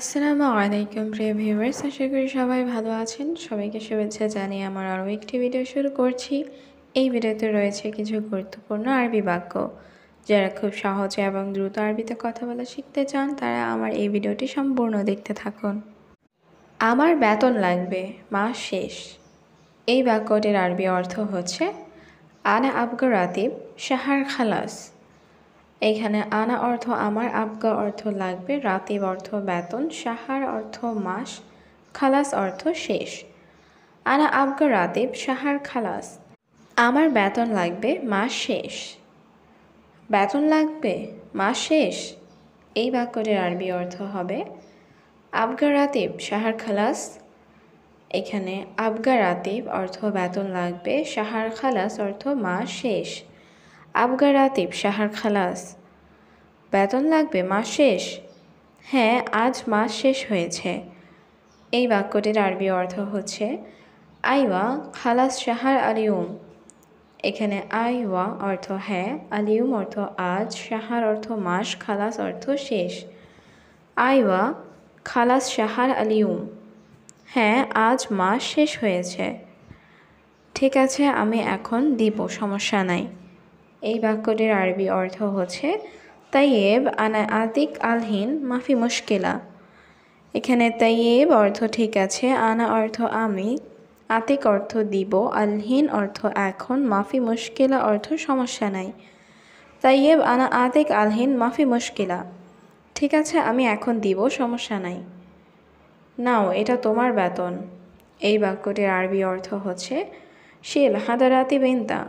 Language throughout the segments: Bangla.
আসসালামু আলাইকুম প্রিয় ভিউয়ার্স আশা করি সবাই ভালো আছেন সবাইকে শুভেচ্ছা জানিয়ে আমার আরও একটি ভিডিও শুরু করছি এই ভিডিওতে রয়েছে কিছু গুরুত্বপূর্ণ আরবি বাক্য যারা খুব সহজে এবং দ্রুত আরবিতে কথা বলা শিখতে চান তারা আমার এই ভিডিওটি সম্পূর্ণ দেখতে থাকুন আমার বেতন লাগবে মাস শেষ এই বাক্যটির আরবি অর্থ হচ্ছে আনা আবগর আতিব শাহার খালাস এখানে আনা অর্থ আমার আবগা অর্থ লাগবে রাতিব অর্থ বেতন সাহার অর্থ মাস খালাস অর্থ শেষ আনা আবগা রাতিব সাহার খালাস আমার বেতন লাগবে মাস শেষ বেতন লাগবে মাস শেষ এই বাক্যটির আরবি অর্থ হবে আবগা রাতিব সাহার খালাস এখানে আবগা রাতিব অর্থ বেতন লাগবে সাহার খালাস অর্থ মাস শেষ আবগা রাতিব সাহার খালাস বেতন লাগবে মাস শেষ হ্যাঁ আজ মাস শেষ হয়েছে এই বাক্যটির আরবি অর্থ হচ্ছে আইওয়া খালাস সাহার আলিউম এখানে আইওয়া অর্থ হ্যাঁ আলিউম অর্থ আজ সাহার অর্থ মাস খালাস অর্থ শেষ আইওয়া খালাস সাহার আলিউম হ্যাঁ আজ মাস শেষ হয়েছে ঠিক আছে আমি এখন দিব সমস্যা নাই এই বাক্যটির আরবি অর্থ হচ্ছে তাইয়েব আনা আতিক আলহীন মাফি মুশকিলা এখানে তাইয়েব অর্থ ঠিক আছে আনা অর্থ আমি আতিক অর্থ দিব আলহীন অর্থ এখন মাফি মুশকিলা অর্থ সমস্যা নাই তাইয়েব আনা আতিক আলহীন মাফি মুশকিলা ঠিক আছে আমি এখন দিব সমস্যা নাই নাও এটা তোমার বেতন এই বাক্যটির আরবি অর্থ হচ্ছে শিল হাদারাতি বেন্তা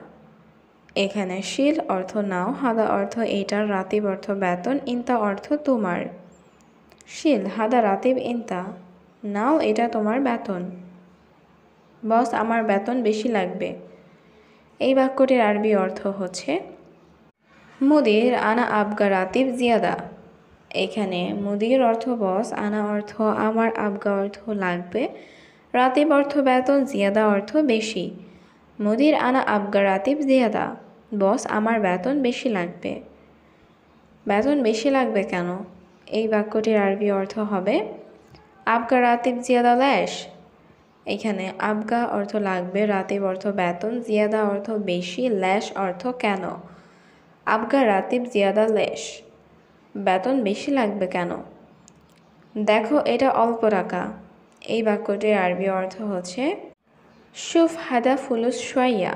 এখানে শিল অর্থ নাও হাদা অর্থ এটার রাতিব অর্থ বেতন ইন্তা অর্থ তোমার শিল হাদা রাতিব ইন্তা নাও এটা তোমার বেতন বস আমার বেতন বেশি লাগবে এই বাক্যটির আরবি অর্থ হচ্ছে মুদির আনা আবগা রাতিব জিয়াদা এখানে মুদির অর্থ বস আনা অর্থ আমার আবগা অর্থ লাগবে রাতিব অর্থ বেতন জিয়াদা অর্থ বেশি মুদির আনা আবগা রাতিব জিয়াদা বস আমার বেতন বেশি লাগবে বেতন বেশি লাগবে কেন এই বাক্যটির আরবি অর্থ হবে আবগা রাতিব জিয়াদা ল্যাশ এখানে আবগা অর্থ লাগবে রাতিব অর্থ বেতন জিয়াদা অর্থ বেশি ল্যাশ অর্থ কেন আবগা রাতিব জিয়াদা ল্যাশ বেতন বেশি লাগবে কেন দেখো এটা অল্প টাকা এই বাক্যটির আরবি অর্থ হচ্ছে শুফ হাদা ফুলুস শোয়াইয়া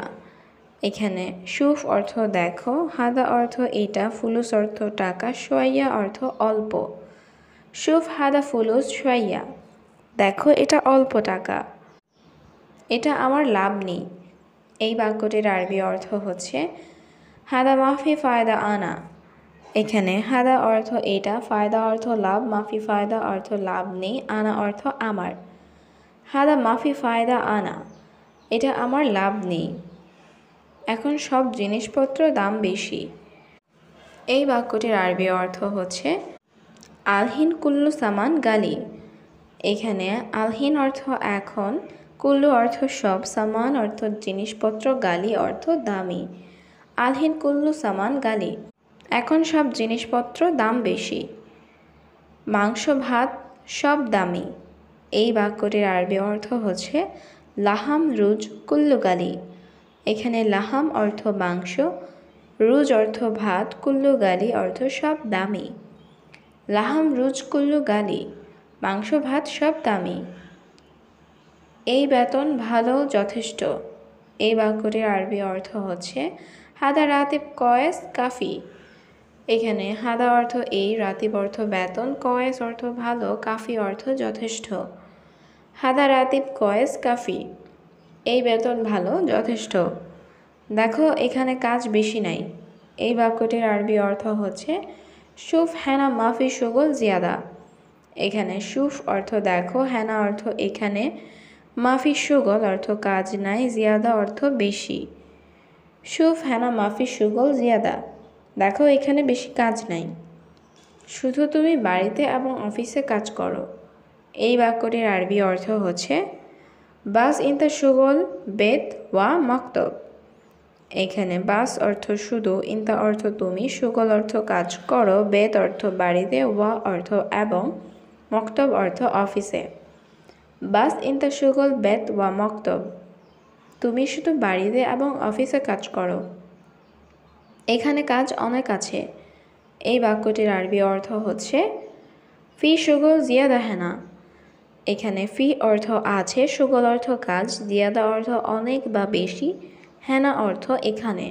এখানে সুফ অর্থ দেখো হাদা অর্থ এটা ফুলুস অর্থ টাকা সোয়াইয়া অর্থ অল্প সুফ হাদা ফুলুস সোয়াইয়া দেখো এটা অল্প টাকা এটা আমার লাভ নেই এই বাক্যটির আরবি অর্থ হচ্ছে হাদা মাফি ফায়দা আনা এখানে হাদা অর্থ এটা ফায়দা অর্থ লাভ মাফি ফায়দা অর্থ লাভ নেই আনা অর্থ আমার হাদা মাফি ফায়দা আনা এটা আমার লাভ নেই এখন সব জিনিসপত্র দাম বেশি এই বাক্যটির আরবি অর্থ হচ্ছে আলহিন কুল্লু সামান গালি এখানে আলহিন অর্থ এখন কুল্লু অর্থ সব সামান অর্থ জিনিসপত্র গালি অর্থ দামি আলহিন কুল্লু সামান গালি এখন সব জিনিসপত্র দাম বেশি মাংস ভাত সব দামি এই বাক্যটির আরবি অর্থ হচ্ছে লাহাম রুজ কুল্লু গালি এখানে লাহাম অর্থ মাংস রুজ অর্থ ভাত কুল্লু গালি অর্থ সব দামি লাহাম রুজ কুল্লু গালি মাংস ভাত সব দামি এই বেতন ভালো যথেষ্ট এই বাক্যটির আরবি অর্থ হচ্ছে হাদা রাতিব কয়েস কাফি এখানে হাদা অর্থ এই রাতিব অর্থ বেতন কয়েস অর্থ ভালো কাফি অর্থ যথেষ্ট হাদা রাতিব কয়েস কাফি এই বেতন ভালো যথেষ্ট দেখো এখানে কাজ বেশি নাই এই বাক্যটির আরবি অর্থ হচ্ছে সুফ হ্যানা মাফি সুগল জিয়াদা এখানে সুফ অর্থ দেখো হ্যানা অর্থ এখানে মাফি সুগল অর্থ কাজ নাই জিয়াদা অর্থ বেশি সুফ হ্যানা মাফি সুগল জিয়াদা দেখো এখানে বেশি কাজ নাই শুধু তুমি বাড়িতে এবং অফিসে কাজ করো এই বাক্যটির আরবি অর্থ হচ্ছে বাস ইন দ্য সুগল বেদ ওয়া মক্তব এখানে বাস অর্থ শুধু ইন্তা অর্থ তুমি সুগল অর্থ কাজ করো বেদ অর্থ বাড়িতে ওয়া অর্থ এবং মক্তব অর্থ অফিসে বাস ইন দ্য বেদ ওয়া মক্তব তুমি শুধু বাড়িতে এবং অফিসে কাজ করো এখানে কাজ অনেক আছে এই বাক্যটির আরবি অর্থ হচ্ছে ফি সুগল জিয়া দেহেনা এখানে ফি অর্থ আছে সুগল অর্থ কাজ দিয়াদা অর্থ অনেক বা বেশি হেনা অর্থ এখানে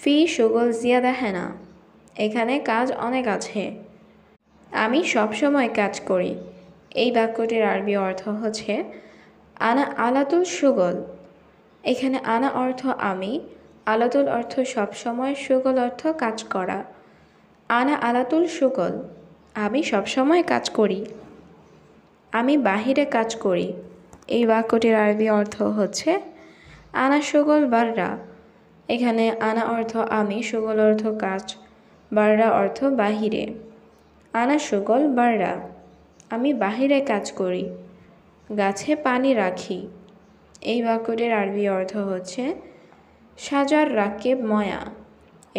ফি সুগল জিয়াদা হেনা এখানে কাজ অনেক আছে আমি সবসময় কাজ করি এই বাক্যটির আরবি অর্থ হচ্ছে আনা আলাতুল সুগল এখানে আনা অর্থ আমি আলাতুল অর্থ সবসময় সুগল অর্থ কাজ করা আনা আলাতুল সুগল আমি সবসময় কাজ করি আমি বাহিরে কাজ করি এই বাক্যটির আরবি অর্থ হচ্ছে আনা সুগল বাররা এখানে আনা অর্থ আমি সুগল অর্থ কাজ বাররা অর্থ বাহিরে আনা সুগল বাররা আমি বাহিরে কাজ করি গাছে পানি রাখি এই বাক্যটির আরবি অর্থ হচ্ছে সাজার রাকিব ময়া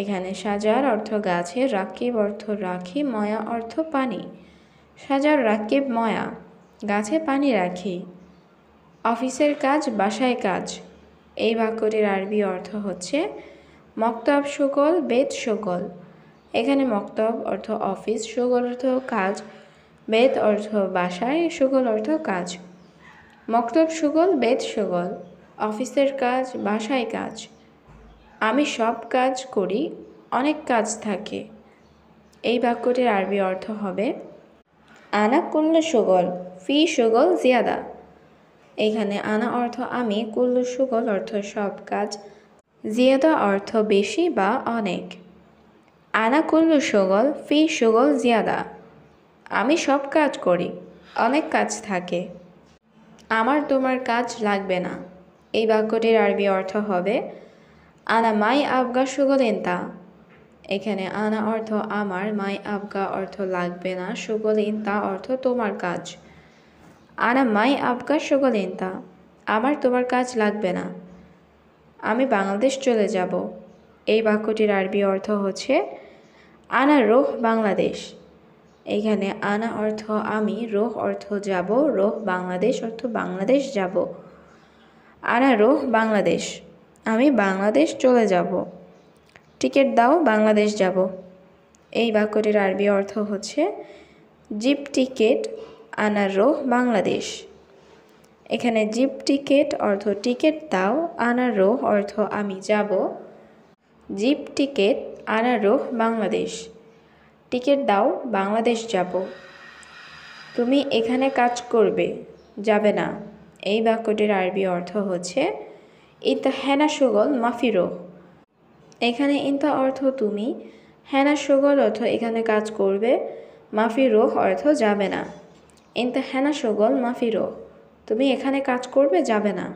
এখানে সাজার অর্থ গাছে রাকিব অর্থ রাখি ময়া অর্থ পানি সাজার রাকিব ময়া গাছে পানি রাখি অফিসের কাজ বাসায় কাজ এই বাক্যটির আরবি অর্থ হচ্ছে মক্তব সকল বেদ সকল এখানে মক্তব অর্থ অফিস সকল অর্থ কাজ বেদ অর্থ বাসায় সকল অর্থ কাজ মক্তব সকল বেদ সকল অফিসের কাজ বাসায় কাজ আমি সব কাজ করি অনেক কাজ থাকে এই বাক্যটির আরবি অর্থ হবে আনা কুল্লু সুগল ফি সুগল জিয়াদা এখানে আনা অর্থ আমি কুল্লু সুগল অর্থ সব কাজ জিয়াদা অর্থ বেশি বা অনেক আনা কুল্লু সুগল ফি সুগল জিয়াদা আমি সব কাজ করি অনেক কাজ থাকে আমার তোমার কাজ লাগবে না এই বাক্যটির আরবি অর্থ হবে আনা মাই আবগা এন্তা এখানে আনা অর্থ আমার মাই আবগা অর্থ লাগবে না সুগলিন তা অর্থ তোমার কাজ আনা মাই আবগা সুগলিন তা আমার তোমার কাজ লাগবে না আমি বাংলাদেশ চলে যাব এই বাক্যটির আরবি অর্থ হচ্ছে আনা রোহ বাংলাদেশ এখানে আনা অর্থ আমি রোহ অর্থ যাব রোহ বাংলাদেশ অর্থ বাংলাদেশ যাব আনা রোহ বাংলাদেশ আমি বাংলাদেশ চলে যাব টিকিট দাও বাংলাদেশ যাব এই বাক্যটির আরবি অর্থ হচ্ছে জিপ টিকিট আনার রোহ বাংলাদেশ এখানে জিপ টিকিট অর্থ টিকিট দাও আনার রোহ অর্থ আমি যাব জিপ টিকিট আনার রোহ বাংলাদেশ টিকিট দাও বাংলাদেশ যাব তুমি এখানে কাজ করবে যাবে না এই বাক্যটির আরবি অর্থ হচ্ছে ইত হেনা সুগল মাফিরোহ এখানে ইন্তা অর্থ তুমি হ্যানা সুগল অর্থ এখানে কাজ করবে মাফি রোহ অর্থ যাবে না ইন্তা হ্যানা সুগল মাফি রোহ তুমি এখানে কাজ করবে যাবে না